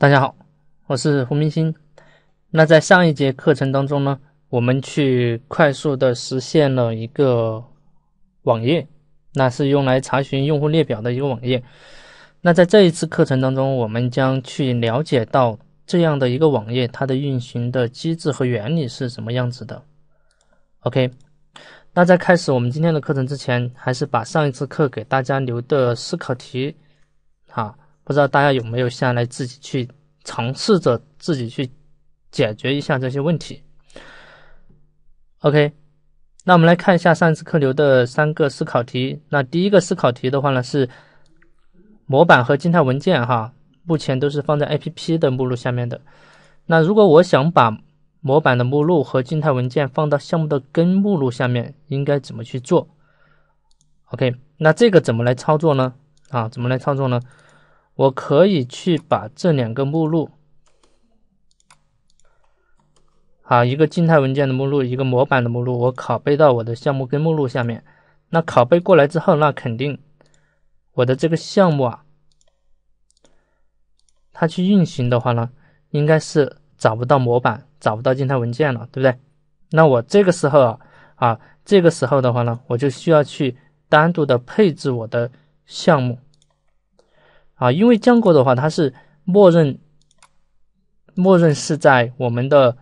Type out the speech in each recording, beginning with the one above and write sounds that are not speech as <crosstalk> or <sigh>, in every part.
大家好，我是胡明星。那在上一节课程当中呢，我们去快速的实现了一个网页，那是用来查询用户列表的一个网页。那在这一次课程当中，我们将去了解到这样的一个网页，它的运行的机制和原理是什么样子的。OK，那在开始我们今天的课程之前，还是把上一次课给大家留的思考题，哈。不知道大家有没有下来自己去尝试着自己去解决一下这些问题。OK，那我们来看一下上次课流的三个思考题。那第一个思考题的话呢，是模板和静态文件哈，目前都是放在 APP 的目录下面的。那如果我想把模板的目录和静态文件放到项目的根目录下面，应该怎么去做？OK，那这个怎么来操作呢？啊，怎么来操作呢？我可以去把这两个目录，啊，一个静态文件的目录，一个模板的目录，我拷贝到我的项目根目录下面。那拷贝过来之后，那肯定我的这个项目啊，它去运行的话呢，应该是找不到模板，找不到静态文件了，对不对？那我这个时候啊，啊，这个时候的话呢，我就需要去单独的配置我的项目。啊，因为浆果的话，它是默认，默认是在我们的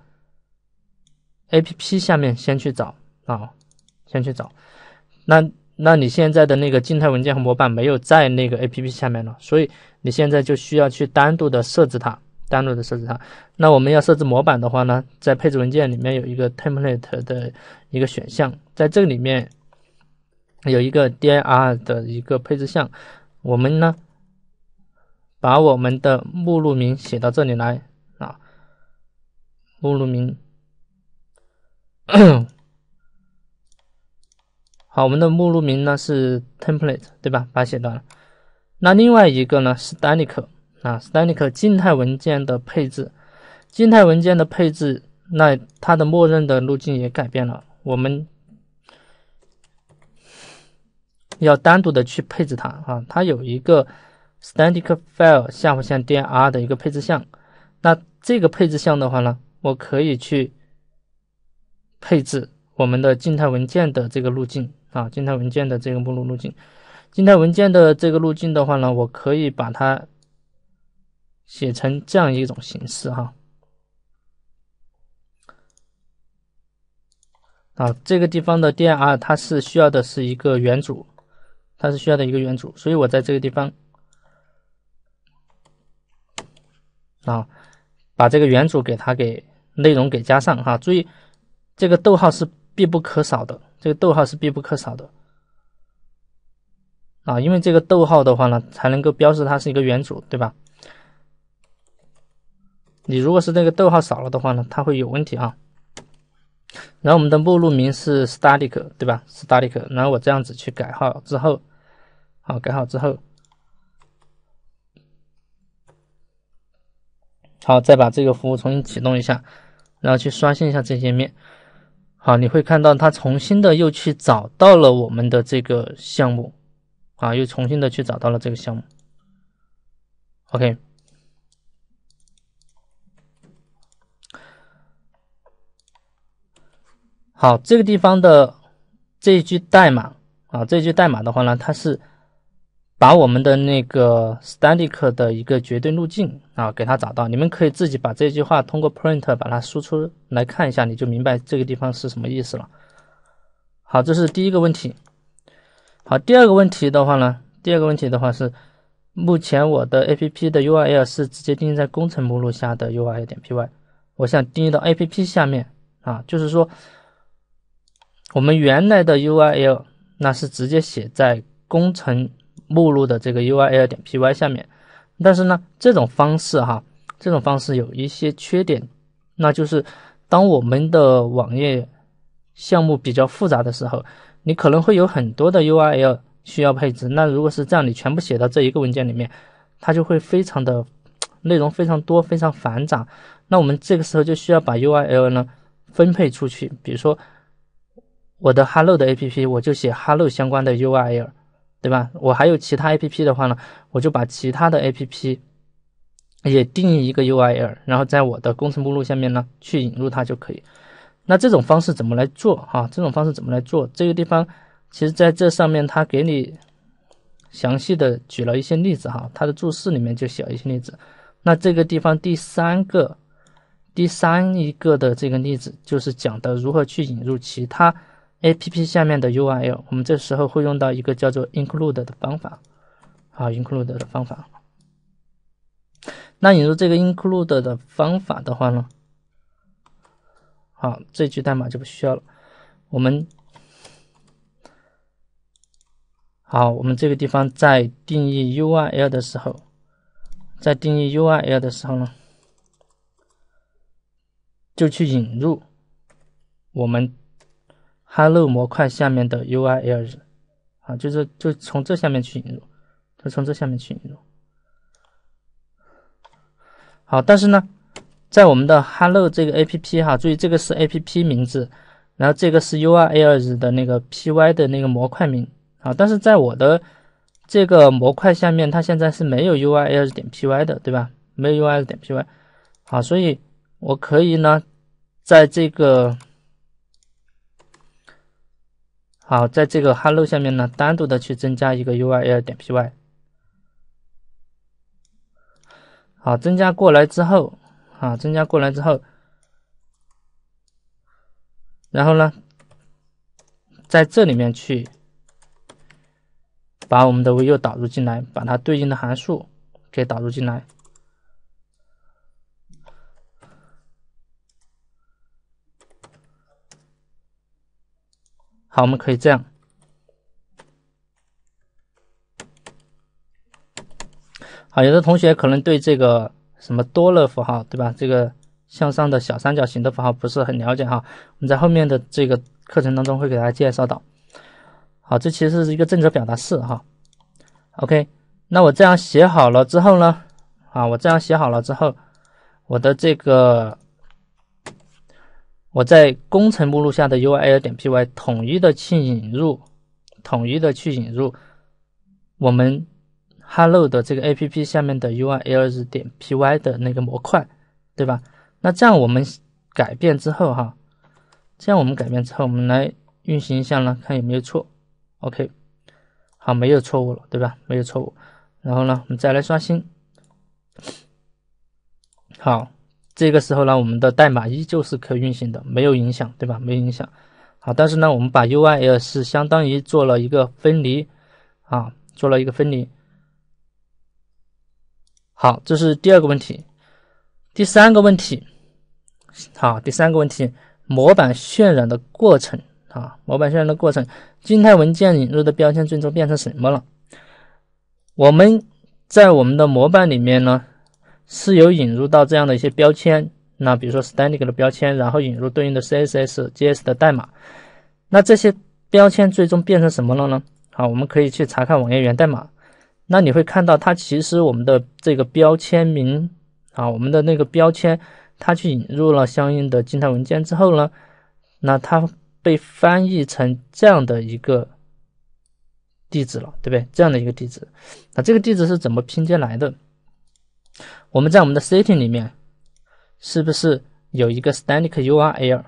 A P P 下面先去找啊，先去找。那那你现在的那个静态文件和模板没有在那个 A P P 下面了，所以你现在就需要去单独的设置它，单独的设置它。那我们要设置模板的话呢，在配置文件里面有一个 template 的一个选项，在这里面有一个 D R 的一个配置项，我们呢。把我们的目录名写到这里来啊，目录名，好，我们的目录名呢是 template 对吧？把它写到了。那另外一个呢是 static 啊，static 静态文件的配置，静态文件的配置，那它的默认的路径也改变了，我们要单独的去配置它啊，它有一个。static file 下划线 dr i 的一个配置项，那这个配置项的话呢，我可以去配置我们的静态文件的这个路径啊，静态文件的这个目录路径，静态文件的这个路径的话呢，我可以把它写成这样一种形式哈。啊，这个地方的 dr i 它是需要的是一个元组，它是需要的一个元组，所以我在这个地方。啊，把这个元组给它给内容给加上哈，注意这个逗号是必不可少的，这个逗号是必不可少的。啊，因为这个逗号的话呢，才能够标示它是一个元组，对吧？你如果是这个逗号少了的话呢，它会有问题啊。然后我们的目录名是 static，对吧？static，然后我这样子去改号之后，好改好之后。好，再把这个服务重新启动一下，然后去刷新一下这界面。好，你会看到它重新的又去找到了我们的这个项目，啊，又重新的去找到了这个项目。OK。好，这个地方的这一句代码，啊，这句代码的话呢，它是。把我们的那个 static 的一个绝对路径啊，给它找到。你们可以自己把这句话通过 print 把它输出来看一下，你就明白这个地方是什么意思了。好，这是第一个问题。好，第二个问题的话呢，第二个问题的话是，目前我的 APP 的 URL 是直接定义在工程目录下的 URL 点 py，我想定义到 APP 下面啊，就是说我们原来的 URL 那是直接写在工程。目录的这个 URL 点 py 下面，但是呢，这种方式哈，这种方式有一些缺点，那就是当我们的网页项目比较复杂的时候，你可能会有很多的 URL 需要配置。那如果是这样，你全部写到这一个文件里面，它就会非常的内容非常多，非常繁杂。那我们这个时候就需要把 URL 呢分配出去，比如说我的 Hello 的 APP，我就写 Hello 相关的 URL。对吧？我还有其他 A P P 的话呢，我就把其他的 A P P 也定义一个 U I L，然后在我的工程目录下面呢去引入它就可以。那这种方式怎么来做啊？这种方式怎么来做？这个地方其实在这上面他给你详细的举了一些例子哈，他的注释里面就写了一些例子。那这个地方第三个、第三一个的这个例子就是讲的如何去引入其他。A P P 下面的 U R L，我们这时候会用到一个叫做 include 的方法，好，include 的方法。那引入这个 include 的方法的话呢，好，这句代码就不需要了。我们，好，我们这个地方在定义 U R L 的时候，在定义 U R L 的时候呢，就去引入我们。Hello 模块下面的 urls，啊，就是就从这下面去引入，就从这下面去引入。好，但是呢，在我们的 Hello 这个 APP 哈，注意这个是 APP 名字，然后这个是 urls 的那个 py 的那个模块名啊。但是在我的这个模块下面，它现在是没有 urls 点 py 的，对吧？没有 urls 点 py。好，所以我可以呢，在这个。好，在这个 hello 下面呢，单独的去增加一个 url 点 py。好，增加过来之后，啊，增加过来之后，然后呢，在这里面去把我们的 i e w 导入进来，把它对应的函数给导入进来。好，我们可以这样。好，有的同学可能对这个什么多乐符号，对吧？这个向上的小三角形的符号不是很了解哈。我们在后面的这个课程当中会给大家介绍到。好，这其实是一个正则表达式哈。OK，那我这样写好了之后呢？啊，我这样写好了之后，我的这个。我在工程目录下的 uil 点 py 统一的去引入，统一的去引入我们 hello 的这个 app 下面的 uil 点 py 的那个模块，对吧？那这样我们改变之后哈，这样我们改变之后，我们来运行一下呢，看有没有错。OK，好，没有错误了，对吧？没有错误。然后呢，我们再来刷新。好。这个时候呢，我们的代码依旧是可以运行的，没有影响，对吧？没影响。好，但是呢，我们把 U I L 是相当于做了一个分离，啊，做了一个分离。好，这是第二个问题，第三个问题，好，第三个问题，模板渲染的过程，啊，模板渲染的过程，静态文件引入的标签最终变成什么了？我们在我们的模板里面呢？是有引入到这样的一些标签，那比如说 static 的标签，然后引入对应的 CSS、JS 的代码。那这些标签最终变成什么了呢？啊，我们可以去查看网页源代码。那你会看到，它其实我们的这个标签名啊，我们的那个标签，它去引入了相应的静态文件之后呢，那它被翻译成这样的一个地址了，对不对？这样的一个地址。那这个地址是怎么拼接来的？我们在我们的 setting 里面，是不是有一个 static URL？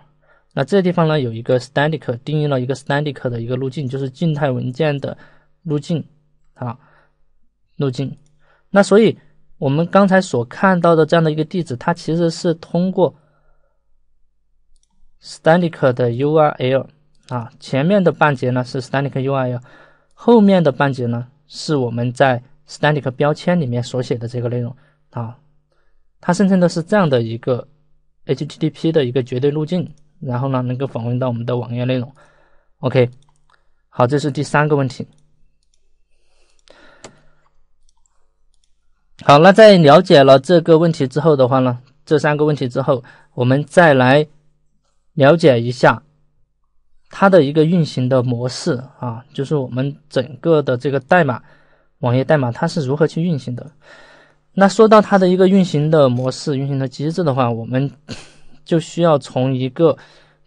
那这地方呢，有一个 static 定义了一个 static 的一个路径，就是静态文件的路径啊路径。那所以我们刚才所看到的这样的一个地址，它其实是通过 static 的 URL 啊前面的半截呢是 static URL，后面的半截呢是我们在 static 标签里面所写的这个内容。啊，它生成的是这样的一个 HTTP 的一个绝对路径，然后呢，能够访问到我们的网页内容。OK，好，这是第三个问题。好，那在了解了这个问题之后的话呢，这三个问题之后，我们再来了解一下它的一个运行的模式啊，就是我们整个的这个代码网页代码它是如何去运行的。那说到它的一个运行的模式、运行的机制的话，我们 <laughs> 就需要从一个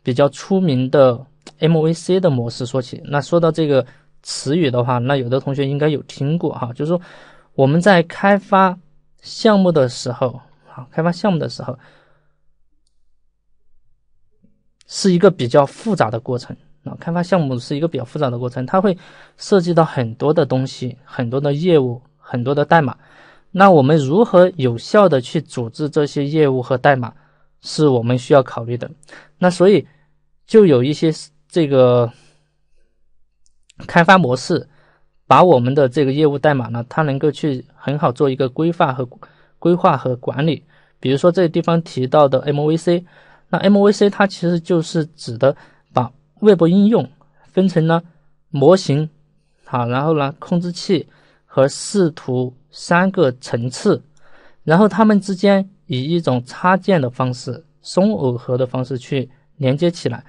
比较出名的 MVC 的模式说起。那说到这个词语的话，那有的同学应该有听过哈，就是说我们在开发项目的时候，啊，开发项目的时候是一个比较复杂的过程。啊，开发项目是一个比较复杂的过程，它会涉及到很多的东西，很多的业务，很多的代码。那我们如何有效的去组织这些业务和代码，是我们需要考虑的。那所以就有一些这个开发模式，把我们的这个业务代码呢，它能够去很好做一个规范和规划和管理。比如说这个地方提到的 MVC，那 MVC 它其实就是指的把 Web 应用分成了模型，好，然后呢控制器和视图。三个层次，然后它们之间以一种插件的方式、松耦合的方式去连接起来。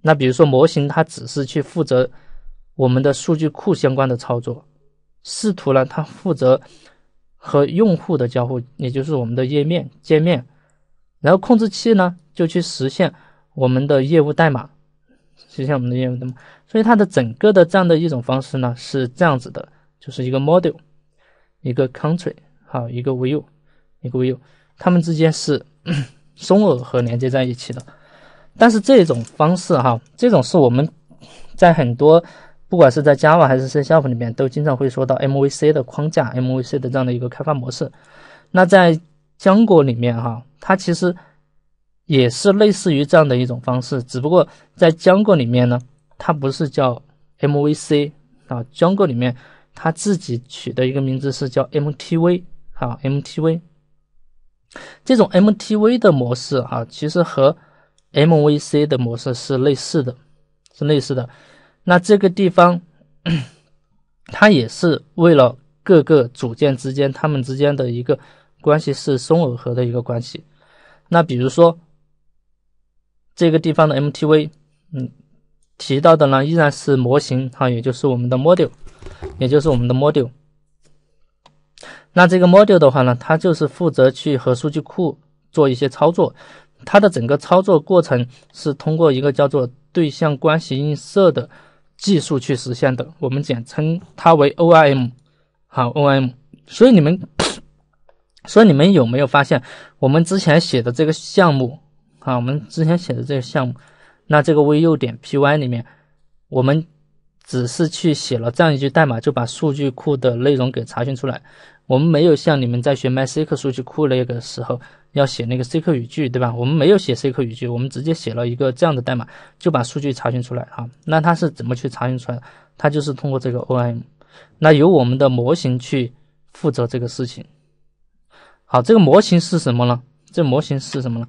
那比如说，模型它只是去负责我们的数据库相关的操作；视图呢，它负责和用户的交互，也就是我们的页面界面；然后控制器呢，就去实现我们的业务代码，实现我们的业务代码。所以，它的整个的这样的一种方式呢，是这样子的，就是一个 module。一个 country，好一个 view，一个 view，它们之间是松耦合连接在一起的。但是这种方式哈，这种是我们在很多，不管是在 Java 还是在 h a v a 里面，都经常会说到 MVC 的框架，MVC 的这样的一个开发模式。那在浆果里面哈，它其实也是类似于这样的一种方式，只不过在浆果里面呢，它不是叫 MVC 啊，浆果里面。他自己取的一个名字是叫 MTV 啊，MTV 这种 MTV 的模式啊，其实和 MVC 的模式是类似的，是类似的。那这个地方，<coughs> 它也是为了各个组件之间，它们之间的一个关系是松耦合的一个关系。那比如说，这个地方的 MTV，嗯，提到的呢依然是模型哈，也就是我们的 model。也就是我们的 module，那这个 module 的话呢，它就是负责去和数据库做一些操作，它的整个操作过程是通过一个叫做对象关系映射的技术去实现的，我们简称它为 ORM，好 ORM。所以你们，<sniffs> 所以你们有没有发现，我们之前写的这个项目，啊，我们之前写的这个项目，那这个微优点 Py 里面，我们。只是去写了这样一句代码，就把数据库的内容给查询出来。我们没有像你们在学 MySQL 数据库那个时候要写那个 SQL 语句，对吧？我们没有写 SQL 语句，我们直接写了一个这样的代码，就把数据查询出来啊。那它是怎么去查询出来？它就是通过这个 o i m 那由我们的模型去负责这个事情。好，这个模型是什么呢？这模型是什么呢？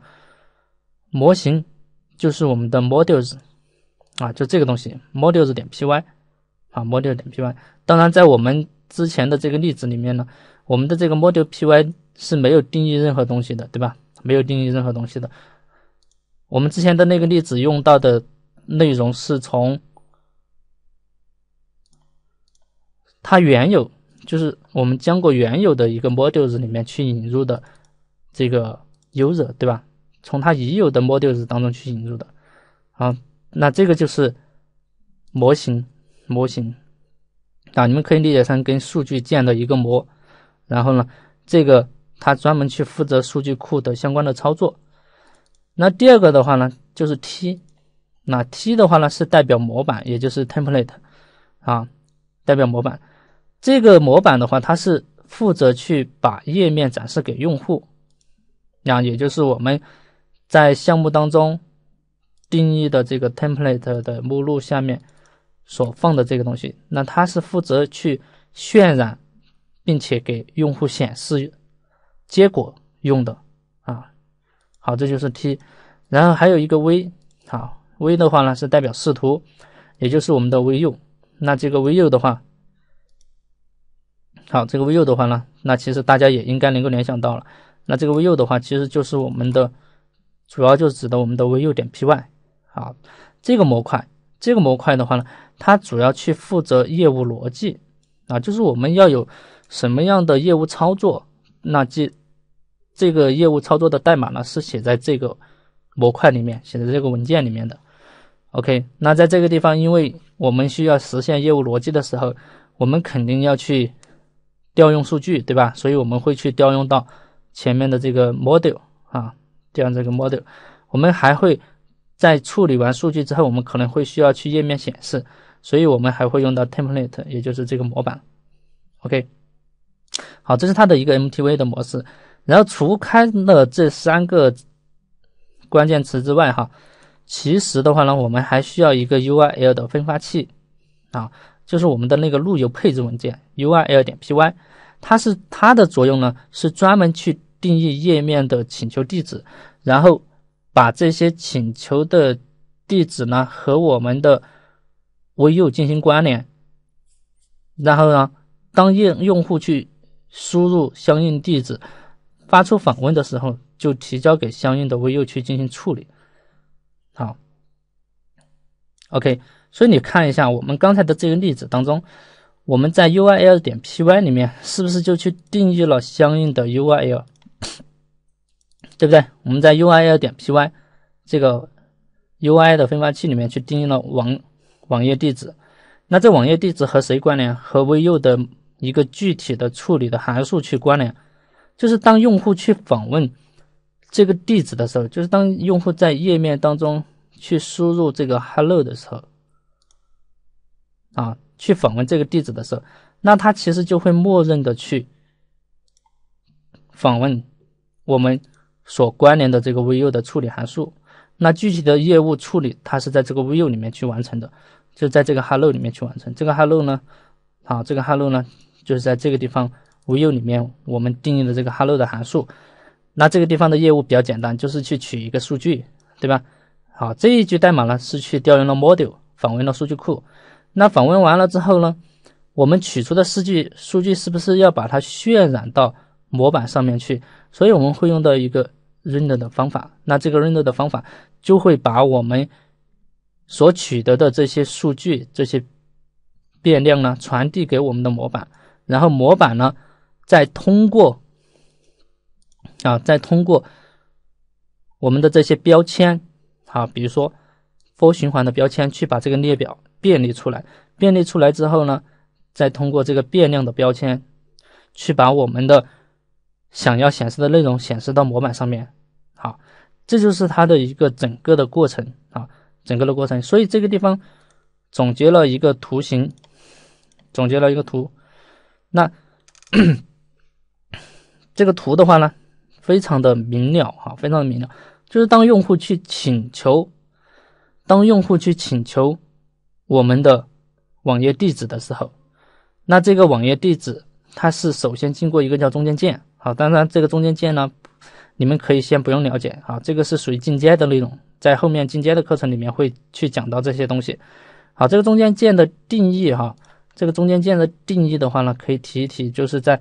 模型就是我们的 Models。啊，就这个东西，models 点 py，啊，models 点 py。当然，在我们之前的这个例子里面呢，我们的这个 m o d e l e py 是没有定义任何东西的，对吧？没有定义任何东西的。我们之前的那个例子用到的内容是从它原有，就是我们将过原有的一个 models 里面去引入的这个 U s e r 对吧？从它已有的 models 当中去引入的，啊。那这个就是模型，模型啊，你们可以理解成跟数据建的一个模。然后呢，这个它专门去负责数据库的相关的操作。那第二个的话呢，就是 T，那 T 的话呢是代表模板，也就是 template 啊，代表模板。这个模板的话，它是负责去把页面展示给用户，啊，也就是我们在项目当中。定义的这个 template 的目录下面所放的这个东西，那它是负责去渲染，并且给用户显示结果用的啊。好，这就是 T，然后还有一个 V，好 V 的话呢是代表视图，也就是我们的 Vue，那这个 Vue 的话，好这个 Vue 的话呢，那其实大家也应该能够联想到了，那这个 Vue 的话其实就是我们的主要就是指的我们的 Vue 点 py。啊，这个模块，这个模块的话呢，它主要去负责业务逻辑啊，就是我们要有什么样的业务操作，那这这个业务操作的代码呢，是写在这个模块里面，写在这个文件里面的。OK，那在这个地方，因为我们需要实现业务逻辑的时候，我们肯定要去调用数据，对吧？所以我们会去调用到前面的这个 model 啊，调用这个 model，我们还会。在处理完数据之后，我们可能会需要去页面显示，所以我们还会用到 template，也就是这个模板。OK，好，这是它的一个 MTV 的模式。然后除开了这三个关键词之外，哈，其实的话呢，我们还需要一个 URL 的分发器啊，就是我们的那个路由配置文件 URL 点 py，它是它的作用呢，是专门去定义页面的请求地址，然后。把这些请求的地址呢和我们的微友进行关联，然后呢，当用用户去输入相应地址发出访问的时候，就提交给相应的微友去进行处理。好，OK，所以你看一下我们刚才的这个例子当中，我们在 U I L 点 P Y 里面是不是就去定义了相应的 U I L？对不对？我们在 u i l 点 p y 这个 u i 的分发器里面去定义了网网页地址。那这网页地址和谁关联？和 v u 的一个具体的处理的函数去关联。就是当用户去访问这个地址的时候，就是当用户在页面当中去输入这个 hello 的时候，啊，去访问这个地址的时候，那它其实就会默认的去访问我们。所关联的这个 Vue 的处理函数，那具体的业务处理它是在这个 Vue 里面去完成的，就在这个 Hello 里面去完成。这个 Hello 呢，好，这个 Hello 呢，就是在这个地方 Vue 里面我们定义的这个 Hello 的函数。那这个地方的业务比较简单，就是去取一个数据，对吧？好，这一句代码呢是去调用了 Model 访问了数据库。那访问完了之后呢，我们取出的数据数据是不是要把它渲染到模板上面去？所以我们会用到一个。render 的方法，那这个 render 的方法就会把我们所取得的这些数据、这些变量呢传递给我们的模板，然后模板呢再通过啊再通过我们的这些标签，啊比如说 for 循环的标签去把这个列表便利出来，便利出来之后呢，再通过这个变量的标签去把我们的想要显示的内容显示到模板上面，好，这就是它的一个整个的过程啊，整个的过程。所以这个地方总结了一个图形，总结了一个图。那 <coughs> 这个图的话呢，非常的明了哈，非常的明了，就是当用户去请求，当用户去请求我们的网页地址的时候，那这个网页地址它是首先经过一个叫中间件。好，当然这个中间件呢，你们可以先不用了解啊，这个是属于进阶的内容，在后面进阶的课程里面会去讲到这些东西。好，这个中间件的定义哈，这个中间件的定义的话呢，可以提一提，就是在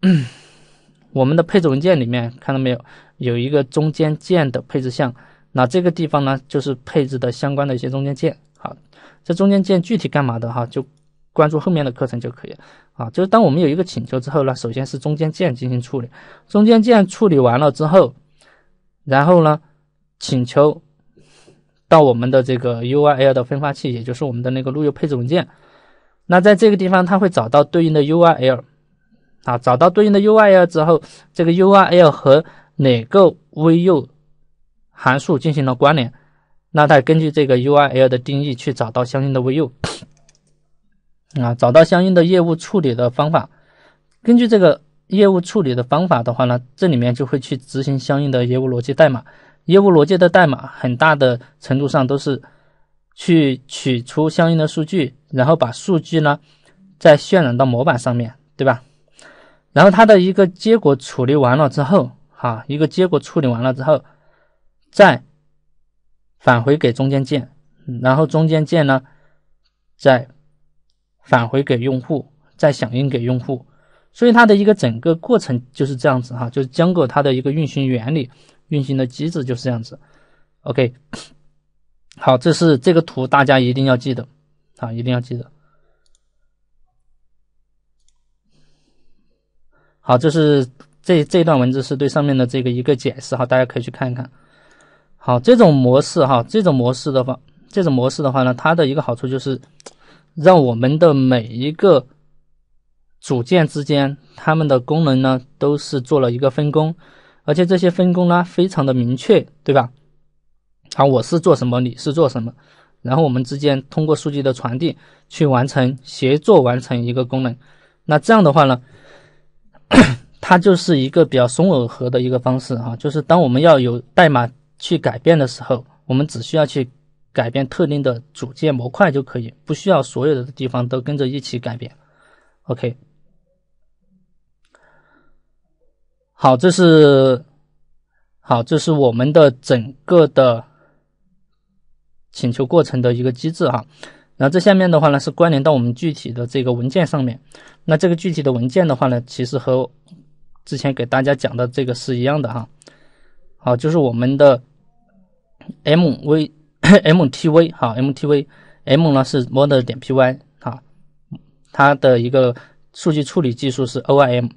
<coughs> 我们的配置文件里面看到没有，有一个中间件的配置项，那这个地方呢就是配置的相关的一些中间件。好，这中间件具体干嘛的哈，就。关注后面的课程就可以啊。就是当我们有一个请求之后呢，首先是中间件进行处理，中间件处理完了之后，然后呢，请求到我们的这个 URL 的分发器，也就是我们的那个路由配置文件。那在这个地方，它会找到对应的 URL，啊，找到对应的 URL 之后，这个 URL 和哪个 Vue 函数进行了关联？那它根据这个 URL 的定义去找到相应的 Vue。啊，找到相应的业务处理的方法。根据这个业务处理的方法的话呢，这里面就会去执行相应的业务逻辑代码。业务逻辑的代码很大的程度上都是去取出相应的数据，然后把数据呢再渲染到模板上面，对吧？然后它的一个结果处理完了之后，哈，一个结果处理完了之后，再返回给中间件，然后中间件呢再。返回给用户，再响应给用户，所以它的一个整个过程就是这样子哈，就是 Django 它的一个运行原理、运行的机制就是这样子。OK，好，这是这个图，大家一定要记得啊，一定要记得。好，这是这这段文字是对上面的这个一个解释哈，大家可以去看一看。好，这种模式哈，这种模式的话，这种模式的话呢，它的一个好处就是。让我们的每一个组件之间，它们的功能呢都是做了一个分工，而且这些分工呢非常的明确，对吧？好，我是做什么，你是做什么，然后我们之间通过数据的传递去完成协作，完成一个功能。那这样的话呢，<clears throat> 它就是一个比较松耦合的一个方式啊，就是当我们要有代码去改变的时候，我们只需要去。改变特定的组件模块就可以，不需要所有的地方都跟着一起改变。OK，好，这是好，这是我们的整个的请求过程的一个机制哈。然后这下面的话呢是关联到我们具体的这个文件上面。那这个具体的文件的话呢，其实和之前给大家讲的这个是一样的哈。好，就是我们的 MV。<coughs> MTV 哈，MTV M 呢是 model 点 py 哈，它的一个数据处理技术是 ORM，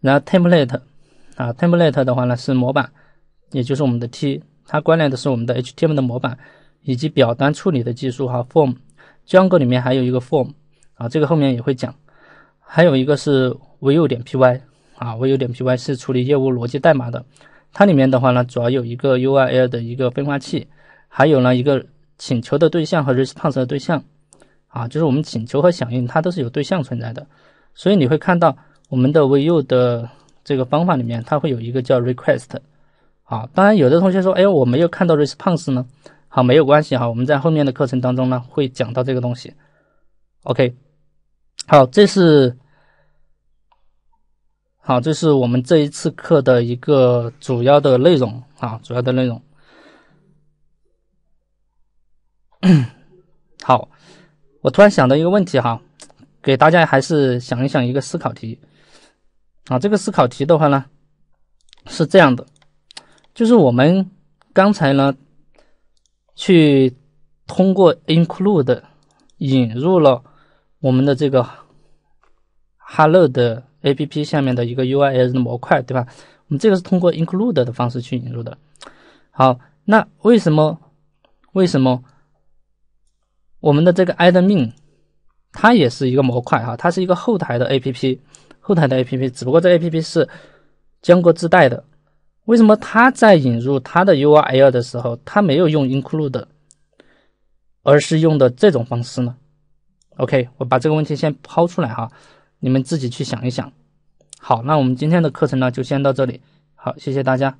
然后 template 啊，template 的话呢是模板，也就是我们的 T，它关联的是我们的 HTML 的模板以及表单处理的技术哈 form，django 里面还有一个 form 啊，这个后面也会讲，还有一个是 view 点 py 啊，view 点 py 是处理业务逻辑代码的，它里面的话呢主要有一个 URL 的一个分发器。还有呢，一个请求的对象和 response 的对象，啊，就是我们请求和响应，它都是有对象存在的。所以你会看到我们的 Vue 的这个方法里面，它会有一个叫 request，啊，当然有的同学说，哎，我没有看到 response 呢，好，没有关系哈，我们在后面的课程当中呢会讲到这个东西。OK，好，这是，好，这是我们这一次课的一个主要的内容啊，主要的内容。好，我突然想到一个问题哈，给大家还是想一想一个思考题啊。这个思考题的话呢，是这样的，就是我们刚才呢，去通过 include 引入了我们的这个 Hello 的 APP 下面的一个 UIs 的模块，对吧？我们这个是通过 include 的方式去引入的。好，那为什么？为什么？我们的这个 Admin，它也是一个模块哈，它是一个后台的 APP，后台的 APP，只不过这 APP 是江哥自带的。为什么他在引入他的 URL 的时候，他没有用 include 而是用的这种方式呢？OK，我把这个问题先抛出来哈，你们自己去想一想。好，那我们今天的课程呢，就先到这里。好，谢谢大家。